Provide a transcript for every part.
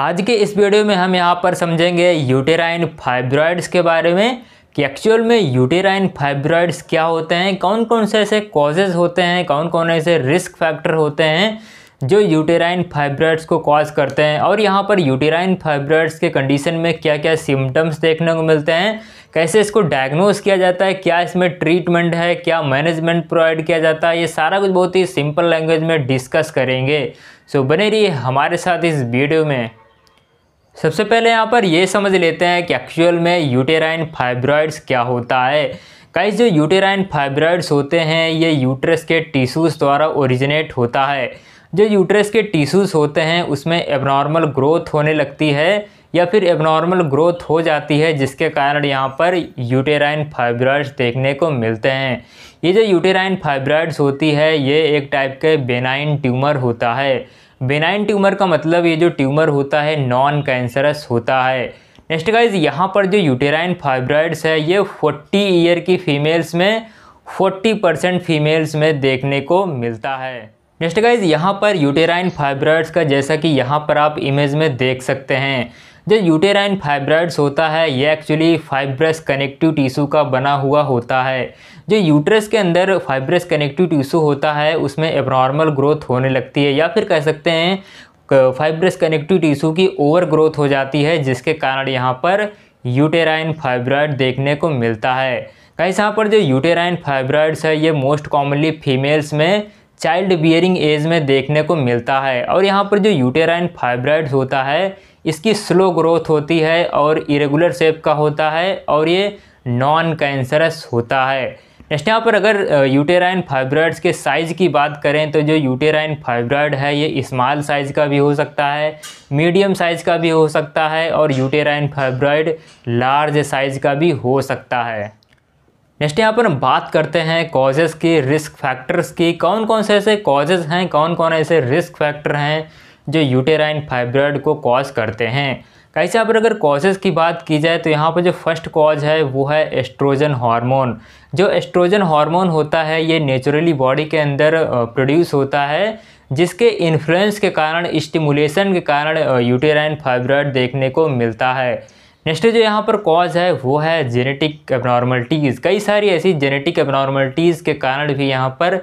आज के इस वीडियो में हम यहाँ पर समझेंगे यूटेराइन फाइब्रॉइड्स के बारे में कि एक्चुअल में यूटेराइन फाइब्रॉइड्स क्या होते हैं कौन कौन से ऐसे कॉजेज़ होते हैं कौन कौन ऐसे रिस्क फैक्टर होते हैं जो यूटेराइन फाइब्रॉइड्स को कॉज करते हैं और यहाँ पर यूटेराइन फाइब्रॉइड्स के कंडीशन में क्या क्या सिम्टम्स देखने को मिलते हैं कैसे इसको डायग्नोस किया जाता है क्या इसमें ट्रीटमेंट है क्या मैनेजमेंट प्रोवाइड किया जाता है ये सारा कुछ बहुत ही सिंपल लैंग्वेज में डिस्कस करेंगे सो so, बने रहिए हमारे साथ इस वीडियो में सबसे पहले यहाँ पर ये समझ लेते हैं कि एक्चुअल में यूटेराइन फाइब्रॉइड्स क्या होता है कई जो यूटेराइन फाइब्रॉइड्स होते हैं ये यूट्रस के टिश्यूज़ द्वारा ओरिजिनेट होता है जो यूट्रस के टिश्यूज़ होते हैं उसमें एबनॉर्मल ग्रोथ होने लगती है या फिर एबनॉर्मल ग्रोथ हो जाती है जिसके कारण यहाँ पर यूटेराइन फाइब्रॉइड्स देखने को मिलते हैं ये जो यूटेराइन फाइब्रॉइड्स होती है ये एक टाइप के बेनाइन ट्यूमर होता है बेनाइन ट्यूमर का मतलब ये जो ट्यूमर होता है नॉन कैंसरस होता है नेक्स्ट गाइज यहाँ पर जो यूटेराइन फाइब्रॉइड्स है ये 40 ईयर की फीमेल्स में 40 परसेंट फीमेल्स में देखने को मिलता है नेक्स्ट गाइज यहाँ पर यूटेराइन फाइब्रॉइड्स का जैसा कि यहाँ पर आप इमेज में देख सकते हैं जो यूटेराइन फाइब्रॉइड्स होता है ये एक्चुअली फाइब्रस कनेक्टिव टिशू का बना हुआ होता है जो यूट्रस के अंदर फाइब्रस कनेक्टिव टिश्यू होता है उसमें एबनॉर्मल ग्रोथ होने लगती है या फिर कह सकते हैं फाइब्रस कनेक्टिव टिश्यू की ओवर ग्रोथ हो जाती है जिसके कारण यहाँ पर यूटेराइन फाइब्रॉइड देखने को मिलता है कहीं यहाँ पर जो यूटेराइन फाइब्रॉइड्स है ये मोस्ट कॉमनली फीमेल्स में चाइल्ड बियरिंग एज में देखने को मिलता है और यहाँ पर जो यूटेराइन फाइब्रॉइड्स होता है इसकी स्लो ग्रोथ होती है और इरेगुलर शेप का होता है और ये नॉन कैंसरस होता है नेक्स्ट यहाँ पर अगर यूटेराइन फाइब्रॉइड्स के साइज़ की बात करें तो जो यूटेराइन फाइब्रॉइड है ये स्मॉल साइज़ का भी हो सकता है मीडियम साइज़ का भी हो सकता है और यूटेराइन फाइब्रॉइड लार्ज साइज़ का भी हो सकता है नेक्स्ट यहाँ पर हम बात करते हैं कॉजेज़ की रिस्क फैक्टर्स की कौन कौन से ऐसे कॉजेज़ हैं कौन कौन ऐसे रिस्क फैक्टर हैं जो यूटेराइन फाइब्रॉइड को कॉज करते हैं कैसे यहाँ पर अगर कॉजेज़ की बात की जाए तो यहाँ पर जो फर्स्ट कॉज है वो है एस्ट्रोजन हार्मोन जो एस्ट्रोजन हार्मोन होता है ये नेचुरली बॉडी के अंदर प्रोड्यूस होता है जिसके इन्फ्लुएंस के कारण स्टिमुलेशन के कारण यूटेराइन फाइब्रॉइड देखने को मिलता है नेक्स्ट जो यहाँ पर कॉज है वो है जेनेटिक एबनॉर्मलिटीज़ कई सारी ऐसी जेनेटिक एबनॉर्मलिटीज़ के कारण भी यहाँ पर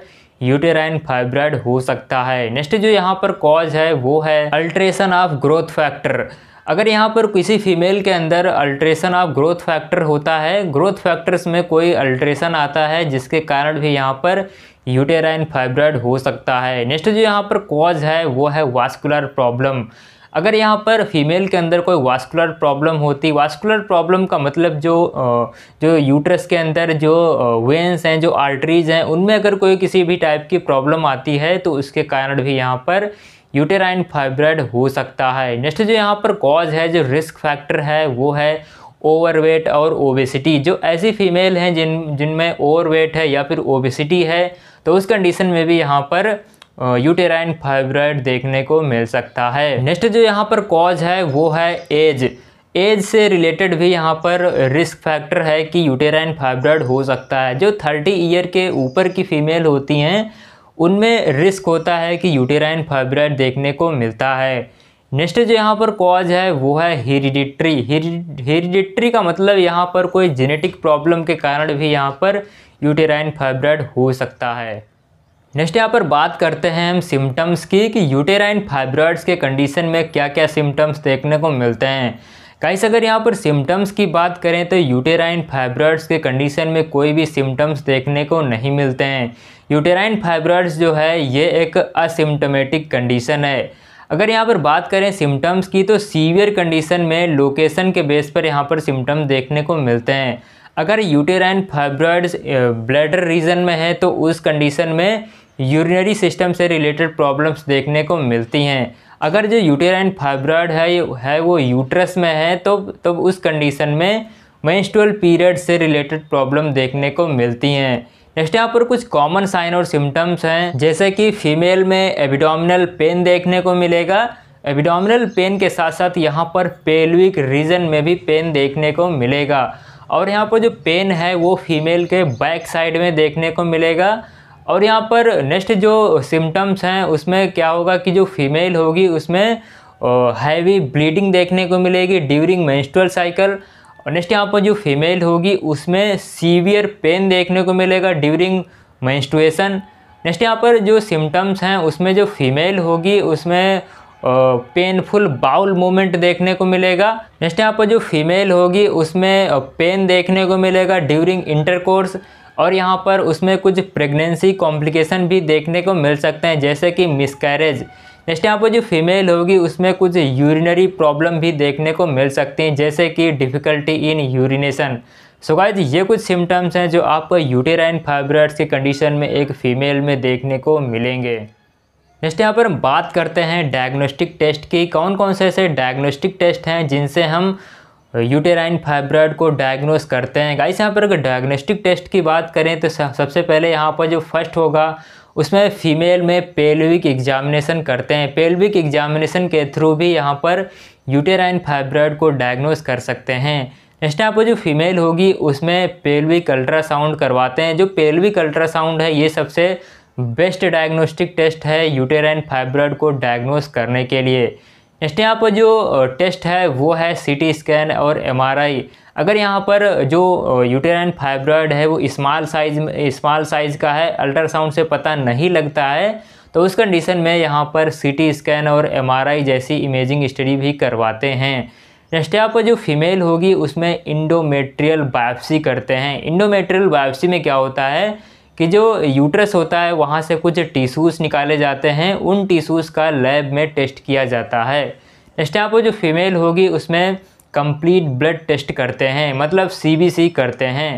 यूटेराइन फाइब्रॉइड हो सकता है नेक्स्ट जो यहाँ पर कॉज है वो है अल्ट्रेशन ऑफ ग्रोथ फैक्टर अगर यहाँ पर किसी फीमेल के अंदर अल्ट्रेशन ऑफ ग्रोथ फैक्टर होता है ग्रोथ फैक्टर्स में कोई अल्ट्रेशन आता है जिसके कारण भी यहाँ पर यूटेराइन फाइब्रॉइड हो सकता है नेक्स्ट जो यहाँ पर कॉज है वो है वास्कुलर प्रॉब्लम अगर यहाँ पर फीमेल के अंदर कोई वास्कुलर प्रॉब्लम होती वास्कुलर प्रॉब्लम का मतलब जो जो यूट्रस के अंदर जो वेंस हैं जो आर्टरीज हैं उनमें अगर कोई किसी भी टाइप की प्रॉब्लम आती है तो उसके कारण भी यहाँ पर यूटेराइन फाइब्राइड हो सकता है नेक्स्ट जो यहाँ पर कॉज है जो रिस्क फैक्टर है वो है ओवरवेट और ओबेसिटी जो ऐसी फीमेल हैं जिन जिनमें ओवरवेट है या फिर ओबेसिटी है तो उस कंडीशन में भी यहाँ पर यूटेराइन फाइब्राइड देखने को मिल सकता है नेक्स्ट जो यहाँ पर कॉज है वो है एज एज से रिलेटेड भी यहाँ पर रिस्क फैक्टर है कि यूटेराइन फाइब्राइड हो सकता है जो थर्टी ईयर के ऊपर की फीमेल होती हैं उनमें रिस्क होता है कि यूटेराइन फाइब्राइड देखने को मिलता है नेक्स्ट जो यहाँ पर कॉज है वो है हेरिडिट्री हेरिडिट्री का मतलब यहाँ पर कोई जेनेटिक प्रॉब्लम के कारण भी यहाँ पर यूटेराइन फाइब्राइड हो सकता है नेक्स्ट यहाँ पर बात करते हैं हम सिम्टम्स की कि यूटेराइन फाइब्राइड्स के कंडीशन में क्या क्या सिम्टम्स देखने को मिलते हैं कहीं अगर यहाँ पर सिम्टम्स की बात करें तो यूटेराइन फाइब्राइड्स के कंडीशन में कोई भी सिम्टम्स देखने को नहीं मिलते हैं यूटेराइन फाइब्रॉइड्स जो है ये एक असिम्टोमेटिक कंडीशन है अगर यहाँ पर बात करें सिम्टम्स की तो सीवियर कंडीशन में लोकेशन के बेस पर यहाँ पर सिम्टम देखने को मिलते हैं अगर यूटेराइन फाइब्रॉइड्स ब्लैडर रीजन में है तो उस कंडीशन में यूरिनरी सिस्टम से रिलेटेड प्रॉब्लम्स देखने को मिलती हैं अगर जो यूटेराइन फाइब्रॉइड है है वो यूट्रस में है तो तब तो उस कंडीशन में मेंस्ट्रुअल पीरियड से रिलेटेड प्रॉब्लम देखने को मिलती हैं नेक्स्ट यहाँ पर कुछ कॉमन साइन और सिम्टम्स हैं जैसे कि फीमेल में एबिडोमिनल पेन देखने को मिलेगा एबिडोमिनल पेन के साथ साथ यहाँ पर पेल्विक रीजन में भी पेन देखने को मिलेगा और यहाँ पर जो पेन है वो फीमेल के बैक साइड में देखने को मिलेगा और यहाँ पर नेक्स्ट जो सिम्टम्स हैं उसमें क्या होगा कि जो फीमेल होगी उसमें हैवी ब्लीडिंग देखने को मिलेगी ड्यूरिंग मेंस्ट्रुअल साइकिल और नेक्स्ट यहाँ पर जो फीमेल होगी उसमें सीवियर पेन देखने को मिलेगा ड्यूरिंग मैंस्टुएसन नेक्स्ट यहाँ पर जो सिम्टम्स हैं उसमें जो फीमेल होगी उसमें पेनफुल बाउल मूवमेंट देखने को मिलेगा नेक्स्ट यहाँ पर जो फीमेल होगी उसमें पेन देखने को मिलेगा ड्यूरिंग इंटरकोर्स और यहाँ पर उसमें कुछ प्रेगनेंसी कॉम्प्लिकेशन भी देखने को मिल सकते हैं जैसे कि मिसकैरेज नेक्स्ट यहाँ पर जो फीमेल होगी उसमें कुछ यूरिनरी प्रॉब्लम भी देखने को मिल सकती हैं जैसे कि difficulty in urination so guys ये कुछ सिम्टम्स हैं जो आपको यूटेराइन फाइब्रॉइड्स के कंडीशन में एक फ़ीमेल में देखने को मिलेंगे नेक्स्ट यहाँ पर हम बात करते हैं डायग्नोस्टिक टेस्ट की कौन कौन से ऐसे डायग्नोस्टिक टेस्ट हैं जिनसे हम यूटेराइन फाइब्रॉइड को डायग्नोस करते हैं गाइस यहाँ पर अगर डायग्नोस्टिक टेस्ट की बात करें तो सबसे पहले यहाँ पर जो फर्स्ट होगा उसमें फ़ीमेल में पेल्विक एग्जामिनेशन करते हैं पेल्विक एग्जामिनेशन के थ्रू भी यहाँ पर यूटेराइन फाइब्रॉयड को डायग्नोस कर सकते हैं नेक्स्ट यहाँ पर जो फीमेल होगी उसमें पेल्विक अल्ट्रासाउंड करवाते हैं जो पेल्विक अल्ट्रासाउंड है ये सबसे बेस्ट डायग्नोस्टिक टेस्ट है यूटेराइन फाइब्रॉयड को डायग्नोस करने के लिए नेक्स्ट यहाँ पर जो टेस्ट है वो है सीटी स्कैन और एमआरआई अगर यहाँ पर जो यूटेराइन फाइब्रॉयड है वो स्मॉल साइज में स्मॉल साइज़ का है अल्ट्रासाउंड से पता नहीं लगता है तो उस कंडीशन में यहाँ पर सीटी स्कैन और एमआरआई जैसी इमेजिंग स्टडी भी करवाते हैं नेक्स्ट यहाँ पर जो फीमेल होगी उसमें इंडोमेट्रियल बायोप्सी करते हैं इंडोमेट्रियल बायोप्सी में क्या होता है कि जो यूट्रस होता है वहाँ से कुछ टिश्यूज़ निकाले जाते हैं उन टिश्यूज़ का लैब में टेस्ट किया जाता है नेक्स्ट यहाँ पर जो फीमेल होगी उसमें कंप्लीट ब्लड टेस्ट करते हैं मतलब सी करते हैं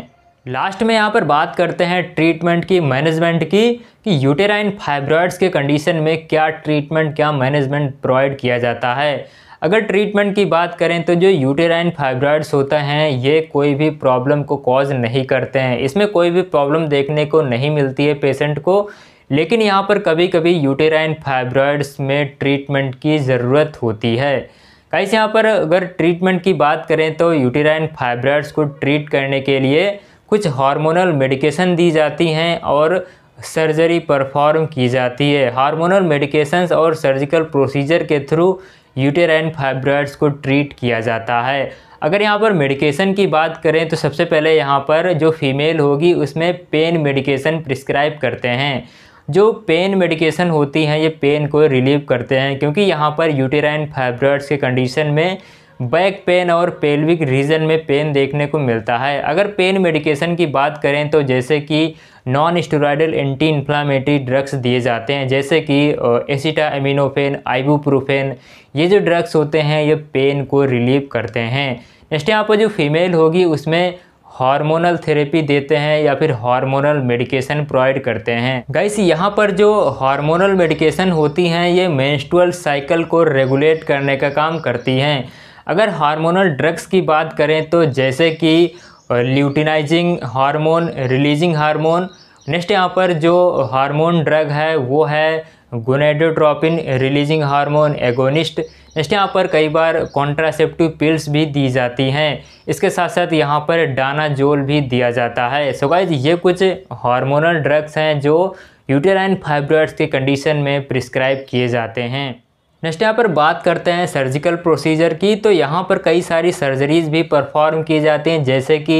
लास्ट में यहाँ पर बात करते हैं ट्रीटमेंट की मैनेजमेंट की कि यूटेराइन फाइब्रॉइड्स के कंडीशन में क्या ट्रीटमेंट क्या मैनेजमेंट प्रोवाइड किया जाता है अगर ट्रीटमेंट की बात करें तो जो यूटेराइन फाइब्राइड्स होता हैं ये कोई भी प्रॉब्लम को कॉज नहीं करते हैं इसमें कोई भी प्रॉब्लम देखने को नहीं मिलती है पेशेंट को लेकिन यहाँ पर कभी कभी यूटेराइन फाइब्राइड्स में ट्रीटमेंट की ज़रूरत होती है कैसे यहाँ पर अगर ट्रीटमेंट की बात करें तो यूटेराइन फाइब्राइड्स को ट्रीट करने के लिए कुछ हार्मोनल मेडिकेशन दी जाती हैं और सर्जरी परफॉर्म की जाती है हार्मोनल मेडिकेशंस और सर्जिकल प्रोसीजर के थ्रू यूटेराइन फाइब्रॉइड्स को ट्रीट किया जाता है अगर यहाँ पर मेडिकेशन की बात करें तो सबसे पहले यहाँ पर जो फीमेल होगी उसमें पेन मेडिकेशन प्रिस्क्राइब करते हैं जो पेन मेडिकेशन होती हैं ये पेन को रिलीव करते हैं क्योंकि यहाँ पर यूटेराइन फाइब्रॉइड्स के कंडीशन में बैक पेन और पेल्विक रीजन में पेन देखने को मिलता है अगर पेन मेडिकेशन की बात करें तो जैसे कि non steroidal anti inflammatory drugs दिए जाते हैं जैसे कि एसिटा एमिनोफेन आइबूप्रोफेन ये जो ड्रग्स होते हैं ये पेन को रिलीव करते हैं नेक्स्ट यहाँ पर जो फीमेल होगी उसमें हार्मोनल थेरेपी देते हैं या फिर हार्मोनल मेडिकेशन प्रोवाइड करते हैं गाइस यहाँ पर जो हार्मोनल मेडिकेशन होती हैं ये मेंस्ट्रुअल साइकिल को रेगुलेट करने का काम करती हैं अगर हार्मोनल ड्रग्स की बात करें तो जैसे कि luteinizing hormone releasing hormone next यहाँ पर जो हार्मोन ड्रग है वो है gonadotropin releasing hormone agonist next यहाँ पर कई बार कॉन्ट्रासेप्टिव पिल्स भी दी जाती हैं इसके साथ साथ यहाँ पर डानाजोल भी दिया जाता है सो गाइज ये कुछ हार्मोनल ड्रग्स हैं जो यूटेराइन फाइब्रॉइड्स के कंडीशन में प्रिस्क्राइब किए जाते हैं नेक्स्ट यहाँ पर बात करते हैं सर्जिकल प्रोसीजर की तो यहाँ पर कई सारी सर्जरीज भी परफॉर्म की जाती हैं जैसे कि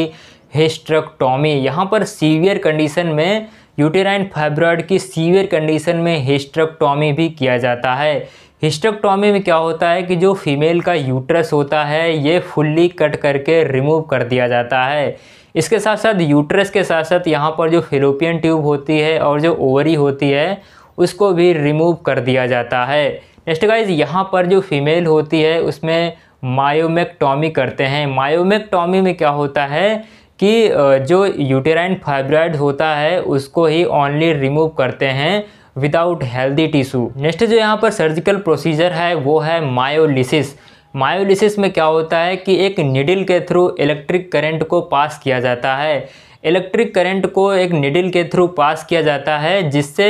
हिस्ट्रक्टॉमी यहाँ पर सीवियर कंडीशन में यूटेराइन फाइब्रॉइड की सीवियर कंडीशन में हिस्ट्रक्टॉमी भी किया जाता है हिस्ट्रक्टोमी में क्या होता है कि जो फीमेल का यूट्रस होता है ये फुल्ली कट करके रिमूव कर दिया जाता है इसके साथ साथ यूट्रस के साथ साथ यहाँ पर जो फिलोपियन ट्यूब होती है और जो ओवरी होती है उसको भी रिमूव कर दिया जाता है नेक्स्ट गाइज यहाँ पर जो फीमेल होती है उसमें मायोमेक्टॉमी करते हैं मायोमेक्टॉमी में क्या होता है कि जो यूटेराइन फाइब्रॉइड होता है उसको ही ओनली रिमूव करते हैं विदाउट हेल्दी टिश्यू नेक्स्ट जो यहाँ पर सर्जिकल प्रोसीजर है वो है मायोलिसिस मायोलिसिस में क्या होता है कि एक निडिल के थ्रू इलेक्ट्रिक करंट को पास किया जाता है इलेक्ट्रिक करंट को एक निडिल के थ्रू पास किया जाता है जिससे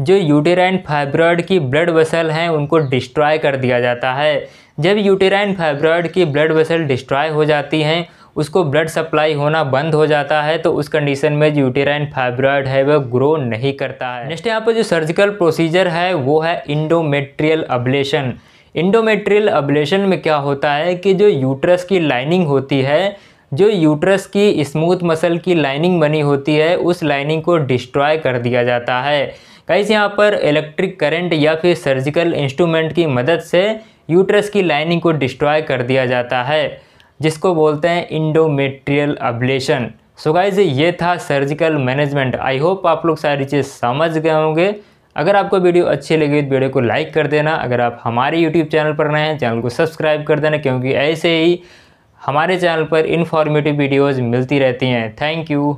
जो यूटेराइन फाइब्रॉयड की ब्लड वसल हैं उनको डिस्ट्रॉय कर दिया जाता है जब यूटेराइन फाइब्रॉयड की ब्लड वसल डिस्ट्रॉय हो जाती हैं उसको ब्लड सप्लाई होना बंद हो जाता है तो उस कंडीशन में जो यूटेराइन फाइब्रॉयड है वह ग्रो नहीं करता है नेक्स्ट यहाँ पर जो सर्जिकल प्रोसीजर है वो है इंडोमेट्रियल अब्लेशन इंडोमेट्रियल अब्लेशन में क्या होता है कि जो यूट्रस की लाइनिंग होती है जो यूट्रस की स्मूथ मसल की लाइनिंग बनी होती है उस लाइनिंग को डिस्ट्रॉय कर दिया जाता है कहीं यहाँ पर इलेक्ट्रिक करंट या फिर सर्जिकल इंस्ट्रूमेंट की मदद से यूट्रस की लाइनिंग को डिस्ट्रॉय कर दिया जाता है जिसको बोलते हैं इंडोमेट्रियल अब्लेशन सो गाइज ये था सर्जिकल मैनेजमेंट आई होप आप लोग सारी चीज़ समझ गए होंगे अगर आपको वीडियो अच्छी लगी तो वीडियो को लाइक कर देना अगर आप हमारे यूट्यूब चैनल पर नए हैं चैनल को सब्सक्राइब कर देना क्योंकि ऐसे ही हमारे चैनल पर इन्फॉर्मेटिव वीडियोज़ मिलती रहती हैं थैंक यू